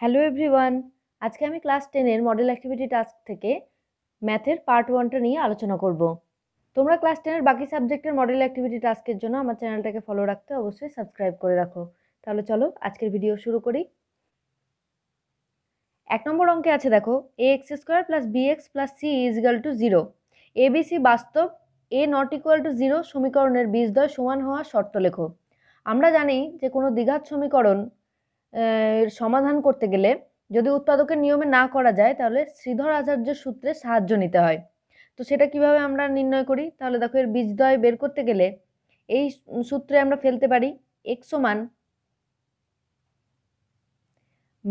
hello everyone আজকে আমি class টেনের মডেল অ্যাক্টিভিটি টাস্ক থেকে ম্যাথের পার্ট ওয়ানটা নিয়ে আলোচনা করব তোমরা ক্লাস টেনের বাকি সাবজেক্টের মডেল অ্যাক্টিভিটি টাস্কের জন্য আমার চ্যানেলটাকে ফলো রাখতে অবশ্যই সাবস্ক্রাইব করে রাখো তাহলে চলো আজকের ভিডিও শুরু করি এক নম্বর অঙ্কে আছে দেখো a x square plus b x plus c is equal to zero a b c বাস্তব a not equal to zero সমীকরণের বীজদ্বয় সমান হওয়ার শর্ত লেখো আমরা জানি যে কোনো দ্বিঘাত সমীকরণ সমাধান করতে গেলে যদি উৎপাদকের নিয়মে না করা যায় তাহলে শ্রীধর আচার্য সূত্রে সাহায্য নিতে হয় তো সেটা কিভাবে আমরা নির্ণয় করি তাহলে দেখো এর বীজদ্বয় বের করতে গেলে এই সূত্রে আমরা ফেলতে পারি এক্স মান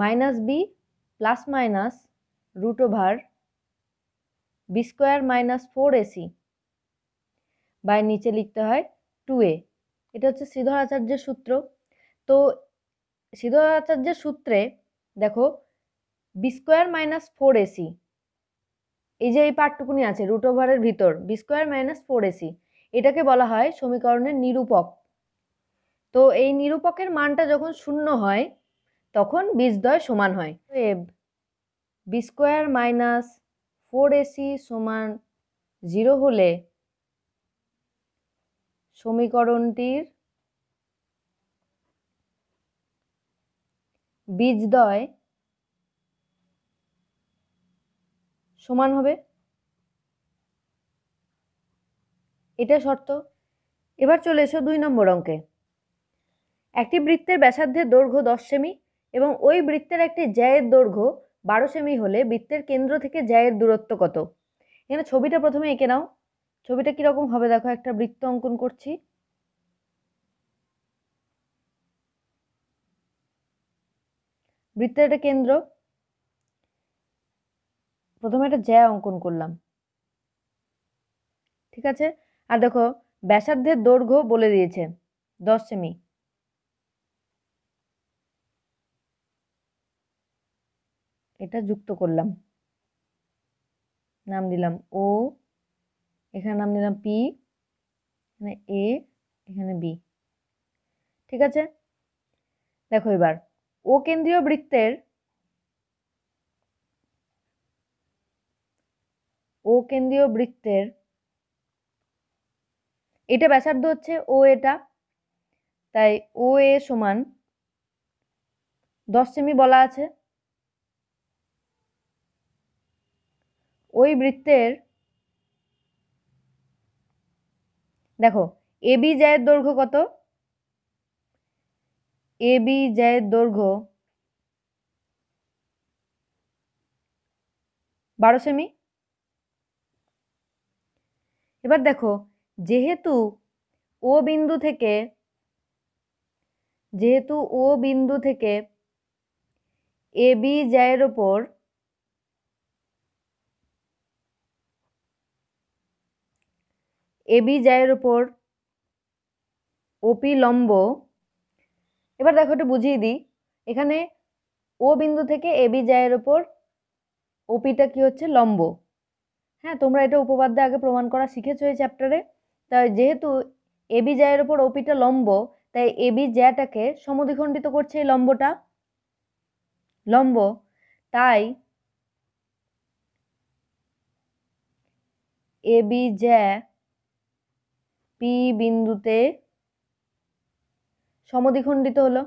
minus b plus minus root over b square minus four a c by নিচে লিখতে হয় টু এ এটা হচ্ছে শ্রীধর আচার্যের সূত্র তো সিদ্ধাচার্যের সূত্রে দেখো b square minus four a c এই যে এই পার্টটুকুনি আছে রুট ওভারের ভিতর b square minus four a c এটাকে বলা হয় সমীকরণের নিরূপক তো এই নিরূপকের মানটা যখন শূন্য হয় তখন বীজদ্বয় সমান হয় b square minus four a c সমান জিরো হলে সমীকরণটির বীজদ্বয় সমান হবে এটা শর্ত এবার চলে এসো দুই নম্বর অঙ্কে একটি বৃত্তের ব্যাসার্ধের দৈর্ঘ্য দশ সেমি এবং ওই বৃত্তের একটি জ্যায়ের দৈর্ঘ্য বারো সেমি হলে বৃত্তের কেন্দ্র থেকে জ্যায়ের দূরত্ব কত এখানে ছবিটা প্রথমে এঁকে নাও ছবিটা কীরকম হবে দেখো একটা বৃত্ত অঙ্কন করছি বৃত্তের একটা কেন্দ্র প্রথমে একটা জ্যা অঙ্কন করলাম ঠিক আছে আর দেখো ব্যাসার্ধের দৈর্ঘ্য বলে দিয়েছে দশ সেমি এটা যুক্ত করলাম নাম দিলাম ও এখানে নাম দিলাম পি এখানে এ এখানে বি ঠিক আছে দেখো এবার ও কেন্দ্রীয় বৃত্তের ও কেন্দ্রীয় বৃত্তের এটা ব্যাসার্ধ হচ্ছে ও এটা তাই ও এ সমান দশ সেমি বলা আছে ওই বৃত্তের দেখো এবি জায়ের দৈর্ঘ্য কত এ বি জয়ের দৈর্ঘ্য বারো সেমি এবার দেখো যেহেতু ও বিন্দু থেকে যেহেতু ও বিন্দু থেকে এ বি জয়ের ওপর এবি জায়ের ওপর ওপি লম্ব এবার দেখো একটু বুঝিয়ে দিই এখানে ও বিন্দু থেকে এ বি জায়ের ওপর ওপিটা কি হচ্ছে লম্ব হ্যাঁ তোমরা এটা উপপাদ্যে আগে প্রমাণ করা শিখেছো এই চ্যাপ্টারে তাই যেহেতু এ বি জায়ের ওপর ওপিটা লম্ব তাই এ বি জ্যাটাকে সমদ্বিখণ্ডিত করছে এই লম্বটা লম্ব তাই এ বি জ্যা পি বিন্দুতে সমদ্বিখণ্ডিত হলো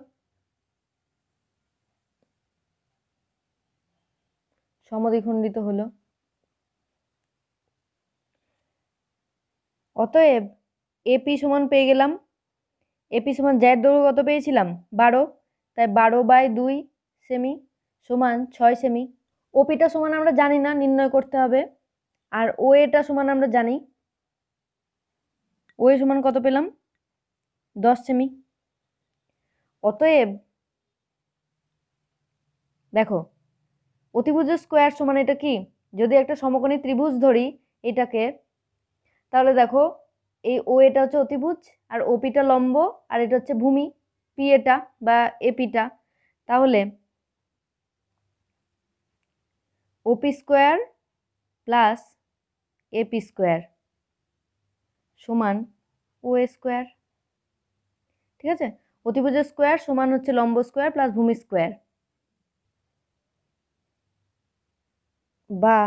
সমদ্বিখণ্ডিত হলো অতএব এপি সমান পেয়ে গেলাম এপি সমান জ্যার দৌড় কত পেয়েছিলাম বারো তাই বারো বাই দুই সেমি সমান ছয় সেমি ওপিটা সমান আমরা জানি না নির্ণয় করতে হবে আর ও এটা সমান আমরা জানি ও সমান কত পেলাম দশ সেমি অতএব দেখো অতিভুজ স্কোয়ার সমান এটা কি যদি একটা সমকোণী ত্রিভুজ ধরি এটাকে তাহলে দেখো এই ও এটা হচ্ছে অতিভুজ আর ওপিটা লম্ব আর এটা হচ্ছে ভূমি পি এটা বা এপিটা তাহলে O P square plus A P square সমান ও স্কোয়ার ঠিক আছে প্রতিভুজ স্কোয়ার সমান হচ্ছে লম্ব স্কোয়ার প্লাস ভূমি স্কোয়ার বা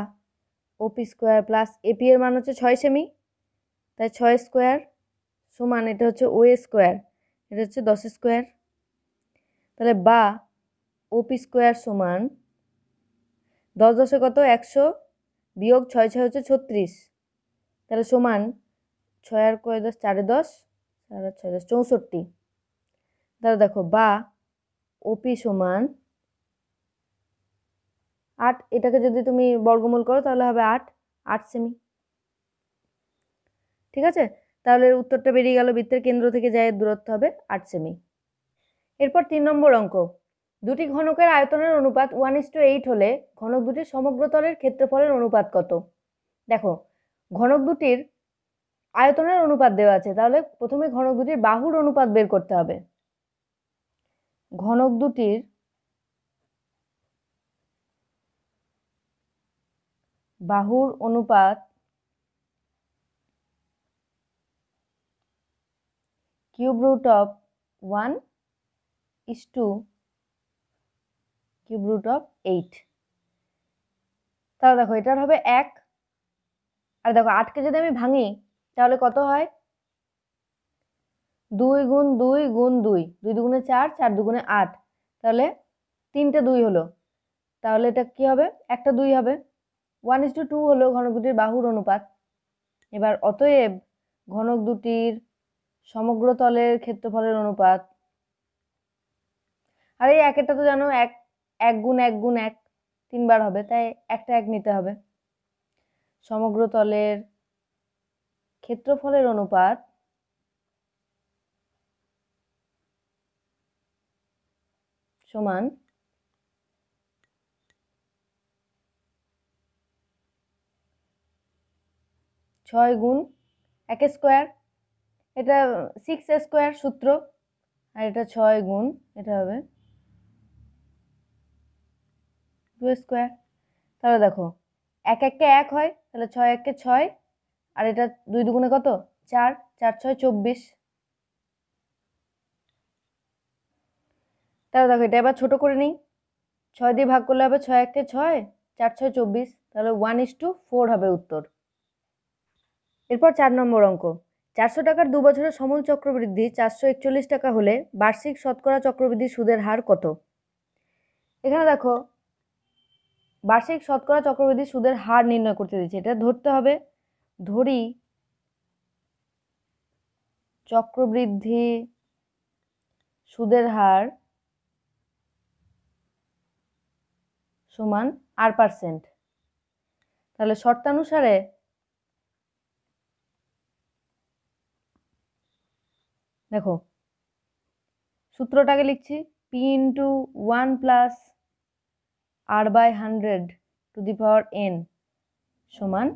ওপি স্কোয়ার প্লাস এপি এর মান হচ্ছে ছয় সেমি তাই ছয় স্কোয়ার সমান এটা হচ্ছে ও স্কোয়ার এটা হচ্ছে দশ স্কোয়ার তাহলে বা ওপি স্কোয়ার সমান দশ দশে কত একশো বিয়োগ ছয় ছয় হচ্ছে ছত্রিশ তাহলে সমান ছয় আর কয় দশ চারে দশ আর ছয় দশ চৌষট্টি তাহলে দেখো বা ওপি সমান আট এটাকে যদি তুমি বর্গমূল করো তাহলে হবে আট আট সেমি ঠিক আছে তাহলে উত্তরটা বেরিয়ে গেল বৃত্তের কেন্দ্র থেকে যায় দূরত্ব হবে আট সেমি এরপর তিন নম্বর অঙ্ক দুটি ঘনকের আয়তনের অনুপাত ওয়ান ইস টু এইট হলে ঘনক দুটির সমগ্র তলের ক্ষেত্রফলের অনুপাত কত দেখো ঘনক দুটির আয়তনের অনুপাত দেওয়া আছে তাহলে প্রথমে ঘনক দুটির বাহুর অনুপাত বের করতে হবে ঘনক দুটির বাহুর অনুপাত cube root of one is two cube root of eight তাহলে দেখো এটার হবে এক আর দেখো আটকে যদি আমি ভাঙি তাহলে কত হয় দুই গুণ দুই গুণ দুই দুই দুগুণে চার চার দুগুণে আট তাহলে তিনটে দুই হলো তাহলে এটা কি হবে একটা দুই হবে ওয়ান ইস টু টু হলো ঘনক দুটির বাহুর অনুপাত এবার অতএব ঘনক দুটির সমগ্র তলের ক্ষেত্রফলের অনুপাত আর এই একটা তো জানো এক এক গুণ এক গুণ এক তিনবার হবে তাই একটা এক নিতে হবে সমগ্র তলের ক্ষেত্রফলের অনুপাত সমান ছয় গুণ এক স্কোয়ার এটা সিক্স স্কোয়ার সূত্র আর এটা ছয় গুণ এটা হবে টু স্কোয়ার তাহলে দেখো এক এককে এক হয় তাহলে ছয় এককে ছয় আর এটা দুই দুগুণে কত চার চার ছয় চব্বিশ তাহলে দেখো এটা এবার ছোটো করে নিই ছয় দিয়ে ভাগ করলে হবে ছয় এককে ছয় চার ছয় চব্বিশ তাহলে ওয়ান ইস টু ফোর হবে উত্তর এরপর চার নম্বর অঙ্ক চারশো টাকার দু বছরের সমূল চক্রবৃদ্ধি চারশো একচল্লিশ টাকা হলে বার্ষিক শতকরা চক্রবৃদ্ধি সুদের হার কত এখানে দেখো বার্ষিক শতকরা চক্রবৃদ্ধি সুদের হার নির্ণয় করতে দিচ্ছে এটা ধরতে হবে ধরি চক্রবৃদ্ধি সুদের হার সমান আর পার্সেন্ট তাহলে শর্তানুসারে দেখো সূত্রটাকে লিখছি P into one plus R by hundred to the power n সমান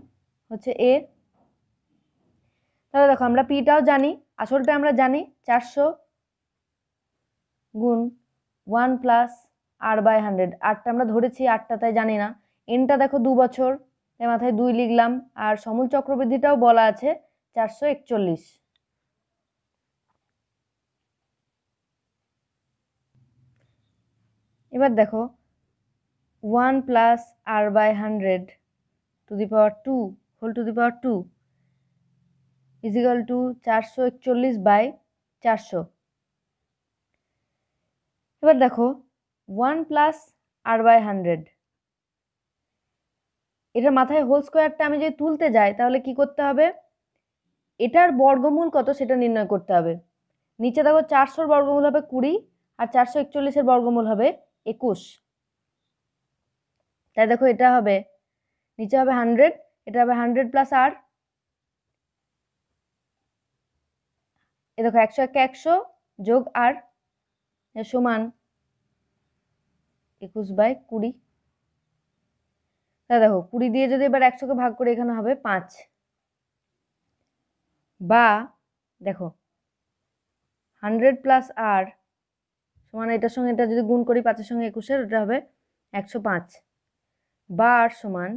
হচ্ছে এ তাহলে দেখো আমরা পিটাও জানি আসলটা আমরা জানি চারশো গুণ one plus R by hundred আটটা আমরা ধরেছি আটটা তাই জানি না এনটা দেখো দু বছর তাই মাথায় দুই লিখলাম আর সমূল চক্রবৃদ্ধিটাও বলা আছে চারশো একচল্লিশ এবার দেখো one plus R by hundred to the power two whole to the power two is equal to চারশো একচল্লিশ বাই চারশো এবার দেখো one plus R by hundred এটার মাথায় হোল স্কোয়ারটা আমি যদি তুলতে যাই তাহলে কি করতে হবে এটার বর্গমূল কত সেটা নির্ণয় করতে হবে নিচে দেখো চারশোর বর্গমূল হবে কুড়ি আর চারশো একচল্লিশের বর্গমূল হবে একুশ তাই দেখো এটা হবে নিচে হবে হান্ড্রেড এটা হবে হান্ড্রেড প্লাস আর এ দেখো একশো একশো যোগ আর সমান একুশ বাই কুড়ি তা দেখো কুড়ি দিয়ে যদি এবার একশোকে ভাগ করে এখানে হবে পাঁচ বা দেখো হান্ড্রেড প্লাস আর সমান এটার সঙ্গে এটা যদি গুণ করি পাঁচের সঙ্গে একুশের ওটা হবে একশো পাঁচ বা আর সমান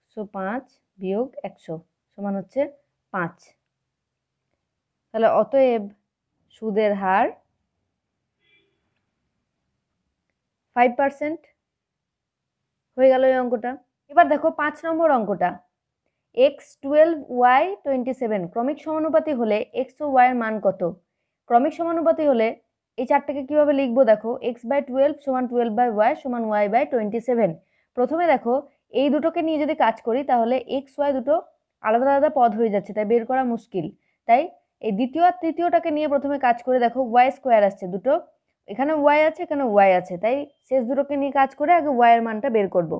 একশো পাঁচ বিয়োগ একশো সমান হচ্ছে পাঁচ তাহলে অতএব সুদের হার ফাইভ পার্সেন্ট হয়ে গেল এই অঙ্কটা এবার দেখো পাঁচ নম্বর অঙ্কটা x twelve y twenty seven ক্রমিক সমানুপাতি হলে এক্স ও ওয়াইয়ের মান কত ক্রমিক সমানুপাতি হলে এই চারটাকে কীভাবে লিখবো দেখো এক্স বাই টুয়েলভ সমান টুয়েলভ বাই ওয়াই সমান ওয়াই বাই টোয়েন্টি সেভেন প্রথমে দেখো এই দুটোকে নিয়ে যদি কাজ করি তাহলে এক্স ওয়াই দুটো আলাদা আলাদা পদ হয়ে যাচ্ছে তাই বের করা মুশকিল তাই এই দ্বিতীয় আর তৃতীয়টাকে নিয়ে প্রথমে কাজ করে দেখো ওয়াই স্কোয়ার আসছে দুটো এখানে ওয়াই আছে এখানে ওয়াই আছে তাই শেষ দুটোকে নিয়ে কাজ করে আগে ওয়াইয়ের মানটা বের করব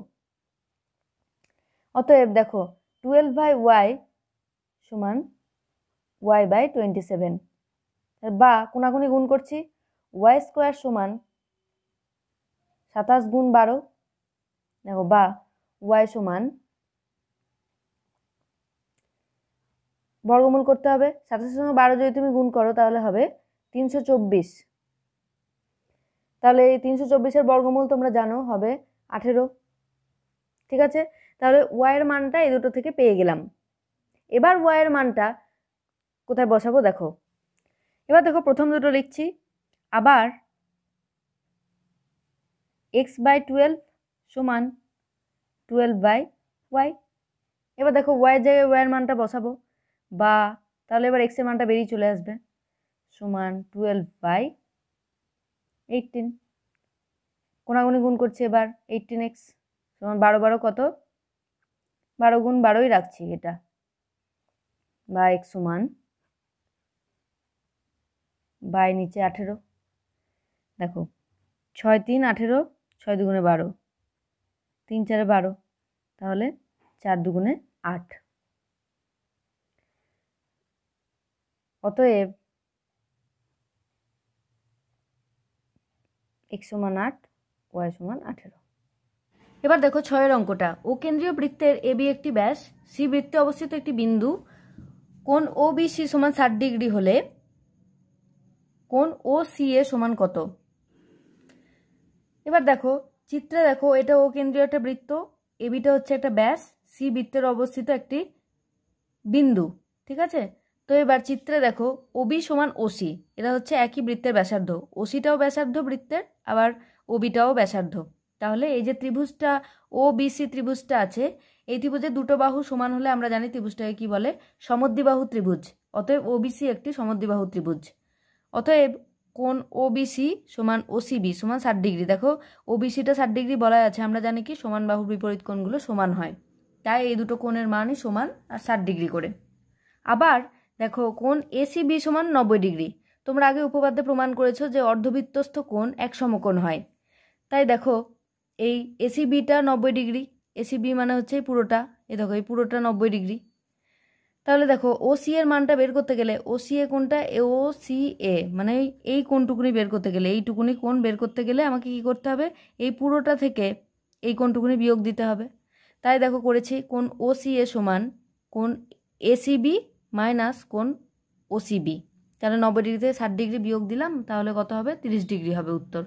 অতএব দেখো টুয়েলভ বাই ওয়াই সমান ওয়াই বাই টোয়েন্টি সেভেন বা কোনাকুনি গুণ করছি ওয়াই স্কোয়ার সমান সাতাশ গুণ বারো দেখো বা ওয়াই সমান বর্গমূল করতে হবে সাতাশের সঙ্গে বারো যদি তুমি গুণ করো তাহলে হবে তিনশো চব্বিশ তাহলে এই তিনশো চব্বিশের বর্গমূল তোমরা জানো হবে আঠেরো ঠিক আছে তাহলে ওয়াইয়ের মানটা এই দুটো থেকে পেয়ে গেলাম এবার ওয়াইয়ের মানটা কোথায় বসাবো দেখো এবার দেখো প্রথম দুটো লিখছি আবার এক্স বাই টুয়েলভ সমান টুয়েলভ বাই ওয়াই এবার দেখো ওয়াইয়ের জায়গায় ওয়াইয়ের মানটা বসাবো বা তাহলে এবার এক্সের মানটা বেরিয়ে চলে আসবে সমান টুয়েলভ বাই এইটিন কোনাগুনি গুণ করছি এবার এইটিন এক্স সমান বারো বারো কত বারো গুণ বারোই রাখছি এটা বা এক্স সমান বাই নিচে আঠেরো দেখো ছয় তিন আঠেরো ছয় দুগুণে বারো তিন চারে বারো তাহলে চার দুগুণে আট অতএব এক্স সমান আট ওয়াই সমান আঠেরো এবার দেখো ছয়ের অঙ্কটা ও কেন্দ্রীয় বৃত্তের এ বি একটি ব্যাস সি বৃত্তে অবস্থিত একটি বিন্দু কোন ও বি সি সমান ষাট ডিগ্রি হলে কোন ও সি এ সমান কত এবার দেখো চিত্রে দেখো এটা ও কেন্দ্রীয় একটা বৃত্ত এ বিটা হচ্ছে একটা ব্যাস সি বৃত্তের অবস্থিত একটি বিন্দু ঠিক আছে তো এবার চিত্রে দেখো ওবি সমান ওসি এরা হচ্ছে একই বৃত্তের ব্যাসার্ধ ওসিটাও ব্যাসার্ধ বৃত্তের আবার ওবিটাও ব্যাসার্ধ তাহলে এই যে ত্রিভুজটা ও বিসি ত্রিভুজটা আছে এই ত্রিভুজে দুটো বাহু সমান হলে আমরা জানি ত্রিভুজটাকে কি বলে সমদ্বিবাহু ত্রিভুজ অতএব ওবিসি একটি সমদ্বিবাহু ত্রিভুজ অতএব কোন ওবিসি সমান ওসিবি সমান ষাট ডিগ্রি দেখো ওবিসিটা ষাট ডিগ্রি বলা আছে আমরা জানি কি সমান বাহু বিপরীত কোণগুলো সমান হয় তাই এই দুটো কোণের মানই সমান আর ষাট ডিগ্রি করে আবার দেখো কোন এসি বি সমান নব্বই ডিগ্রি তোমরা আগে উপপাদ্যে প্রমাণ করেছো যে অর্ধবৃত্তস্থ কোণ এক সমকোণ হয় তাই দেখো এই এসি বিটা নব্বই ডিগ্রি এসি বি মানে হচ্ছে এই পুরোটা এ দেখো এই পুরোটা নব্বই ডিগ্রি তাহলে দেখো ও সি এর মানটা বের করতে গেলে ও সি এ কোনটা ও সি এ মানে এই কোনটুকুনি বের করতে গেলে এইটুকুনি কোন বের করতে গেলে আমাকে কি করতে হবে এই পুরোটা থেকে এই কোনটুকুনি বিয়োগ দিতে হবে তাই দেখো করেছি কোন ও সি এ সমান কোন এসিবি মাইনাস কোন ওসিবি তাহলে নব্বই ডিগ্রি থেকে ষাট ডিগ্রি বিয়োগ দিলাম তাহলে কত হবে তিরিশ ডিগ্রি হবে উত্তর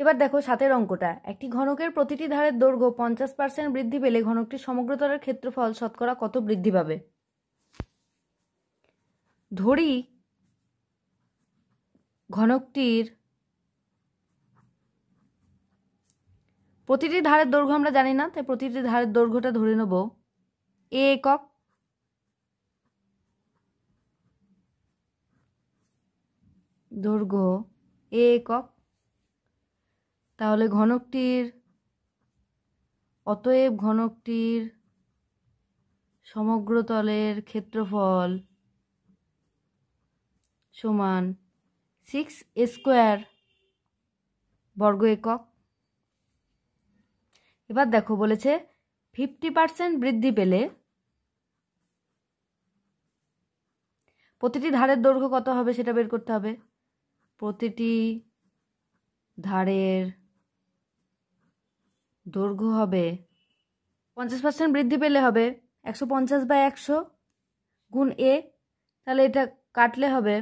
এবার দেখো সাতের অঙ্কটা একটি ঘনকের প্রতিটি ধারের দৈর্ঘ্য পঞ্চাশ পার্সেন্ট বৃদ্ধি পেলে ঘনকটির সমগ্রতলের ক্ষেত্রফল শতকরা কত বৃদ্ধি পাবে ধরি ঘনকটির প্রতিটি ধারের দৈর্ঘ্য আমরা জানি না তাই প্রতিটি ধারের দৈর্ঘ্যটা ধরে নেব এ একক দৈর্ঘ্য এ একক তাহলে ঘনকটির অতএব ঘনকটির সমগ্র তলের ক্ষেত্রফল সমান সিক্স স্কোয়ার বর্গ একক এবার দেখো বলেছে ফিফটি পার্সেন্ট বৃদ্ধি পেলে প্রতিটি ধারের দৈর্ঘ্য কত হবে সেটা বের করতে হবে প্রতিটি ধারের দৈর্ঘ্য হবে পঞ্চাশ পার্সেন্ট বৃদ্ধি পেলে হবে একশো পঞ্চাশ বা একশো গুণ এ তাহলে এটা কাটলে হবে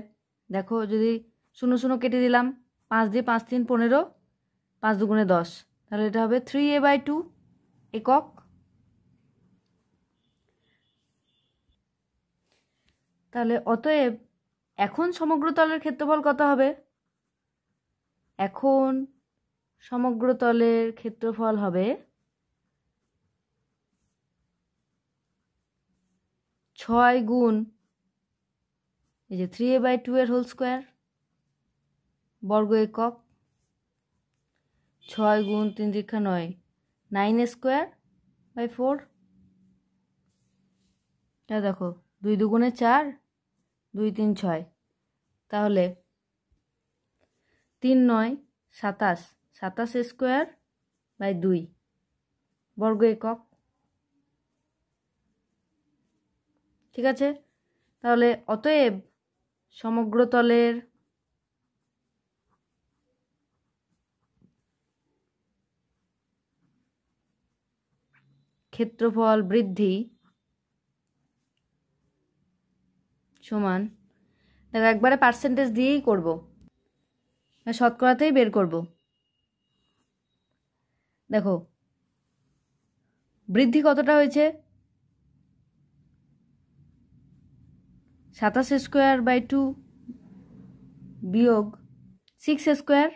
দেখো যদি শূন্য শূন্য কেটে দিলাম পাঁচ দিয়ে পাঁচ তিন পনেরো পাঁচ দুগুণে দশ তাহলে এটা হবে থ্রি এ বাই টু একক তাহলে অতএব এখন সমগ্র তলের ক্ষেত্রফল কত হবে এখন সমগ্র তলের ক্ষেত্রফল হবে ছয় গুণ এই যে থ্রি এ বাই টু এর হোল স্কোয়ার বর্গ একক ছয় গুণ তিন দীক্ষা নয় নাইন স্কোয়ার বাই ফোর তা দেখো দুই দুগুণে চার দুই তিন ছয় তাহলে তিন নয় সাতাশ সাতাশ স্কোয়ার বাই দুই বর্গ একক ঠিক আছে তাহলে অতএব সমগ্র তলের ক্ষেত্রফল বৃদ্ধি সমান দেখো একবারে পার্সেন্টেজ দিয়েই করবো না শতকরাতেই বের করব দেখো বৃদ্ধি কতটা হয়েছে সাতাশ স্কোয়ার বাই টু বিয়োগ সিক্স স্কোয়ার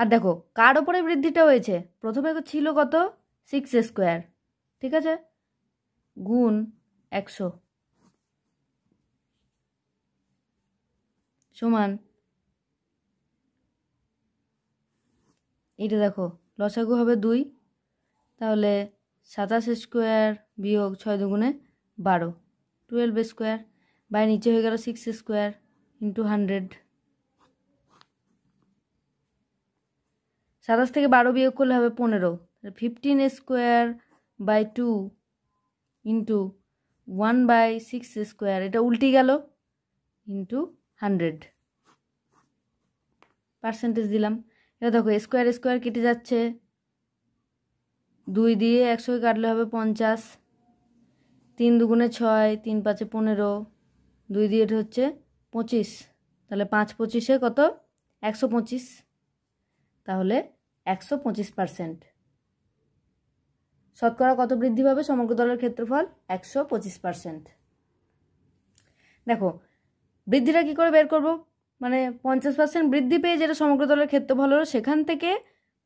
আর দেখো কার ওপরে বৃদ্ধিটা হয়েছে প্রথমে ছিল কত সিক্স স্কোয়ার ঠিক আছে গুণ একশো সমান এটা দেখো লসাগু হবে দুই তাহলে সাতাশ স্কোয়ার বিয়োগ ছয় দুগুণে বারো টুয়েলভ স্কোয়ার বাই নিচে হয়ে গেল সিক্স স্কোয়ার ইন্টু হান্ড্রেড সাতাশ থেকে বারো বিয়োগ করলে হবে পনেরো fifteen square by two into one by six square এটা উল্টে গেল ইন্টু হান্ড্রেড পার্সেন্টেজ দিলাম এবার দেখো স্কোয়ার স্কোয়ার কেটে যাচ্ছে দুই দিয়ে একশো কাটলে হবে পঞ্চাশ তিন দুগুণে ছয় তিন পাঁচে পনেরো দুই দিয়ে এটা হচ্ছে পঁচিশ তাহলে পাঁচ পঁচিশে কত একশো পঁচিশ তাহলে একশো পঁচিশ পারসেন্ট শতকরা কত বৃদ্ধি পাবে সমগ্র দলের ক্ষেত্রফল একশো পঁচিশ পারসেন্ট দেখো বৃদ্ধিটা কী করে বের করব মানে পঞ্চাশ পার্সেন্ট বৃদ্ধি পেয়ে যেটা সমগ্র তলের ক্ষেত্রফল হলো সেখান থেকে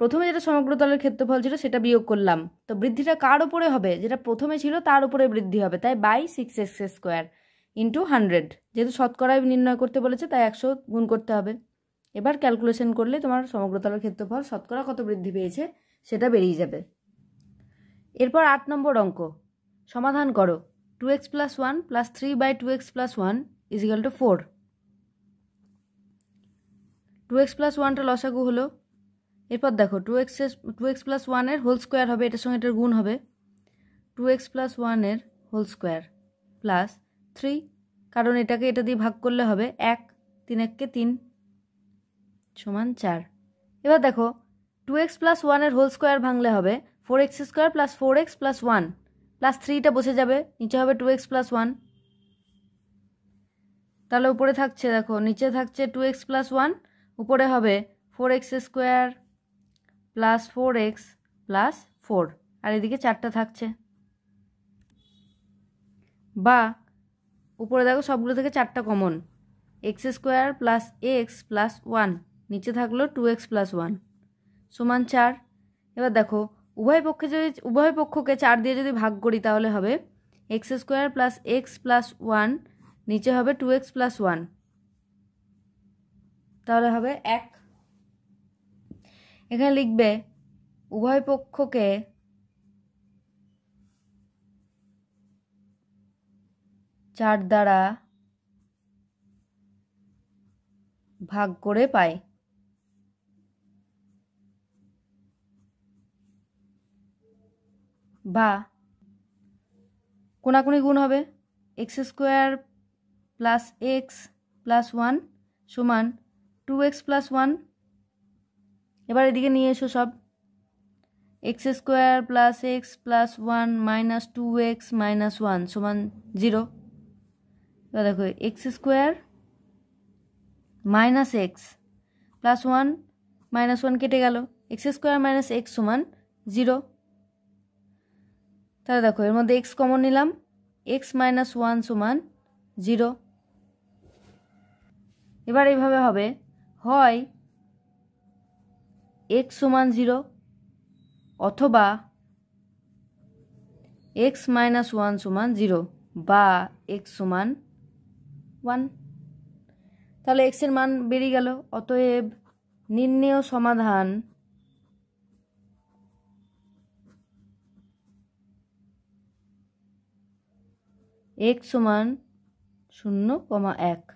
প্রথমে যেটা সমগ্র তলের ক্ষেত্রফল ছিল সেটা বিয়োগ করলাম তো বৃদ্ধিটা কার ওপরে হবে যেটা প্রথমে ছিল তার উপরে বৃদ্ধি হবে তাই by six x square into hundred যেহেতু শতকরায় নির্ণয় করতে বলেছে তাই একশো গুণ করতে হবে এবার ক্যালকুলেশন করলে তোমার সমগ্র তলের ক্ষেত্রফল শতকরা কত বৃদ্ধি পেয়েছে সেটা বেরিয়ে যাবে এরপর আট নম্বর অঙ্ক সমাধান করো two x plus one plus three by two x plus one is equal to four two x plus ওয়ানটা লসাগু হলো এরপর দেখো two x two x plus ওয়ানের হোল স্কোয়ার হবে এটার সঙ্গে এটার গুণ হবে টু এক্স প্লাস ওয়ানের হোল স্কোয়ার প্লাস থ্রি কারণ এটাকে এটা দিয়ে ভাগ করলে হবে এক তিন কে তিন সমান চার এবার দেখো টু এক্স প্লাস ওয়ানের হোল স্কোয়ার ভাঙলে হবে four x square plus four x plus one plus থ্রিটা বসে যাবে নিচে হবে টু এক্স প্লাস ওয়ান তাহলে উপরে থাকছে দেখো নিচে থাকছে টু এক্স প্লাস ওয়ান উপরে হবে four x square plus four x plus four আর এদিকে চারটা থাকছে বা উপরে দেখো সবগুলো থেকে চারটা common x square plus x plus one নিচে থাকলো টু এক্স প্লাস ওয়ান সমান চার এবার দেখো উভয় পক্ষে যদি উভয় পক্ষকে চার দিয়ে যদি ভাগ করি তাহলে হবে x square plus x plus one নিচে হবে টু এক্স প্লাস ওয়ান তাহলে হবে এক এখানে লিখবে উভয় পক্ষকে চার দ্বারা ভাগ করে পায় বা কোনাকুনি গুণ হবে x square plus x plus one সমান টু এক্স প্লাস ওয়ান এবার এদিকে নিয়ে এসো সব x square plus x plus one minus two x minus one সমান জিরো এবার দেখো x square minus x plus one minus one কেটে গেল এক্স স্কোয়ার মাইনাস এক্স সমান জিরো তাহলে দেখো এর মধ্যে এক্স কমন নিলাম এক্স মাইনাস ওয়ান সমান জিরো এবার এইভাবে হবে হয় এক্স সমান জিরো অথবা এক্স মাইনাস ওয়ান সমান জিরো বা এক্স সমান ওয়ান তাহলে এক্সের মান বেরিয়ে গেল অতএব নির্ণেয় সমাধান এক সমান শূন্য কমা এক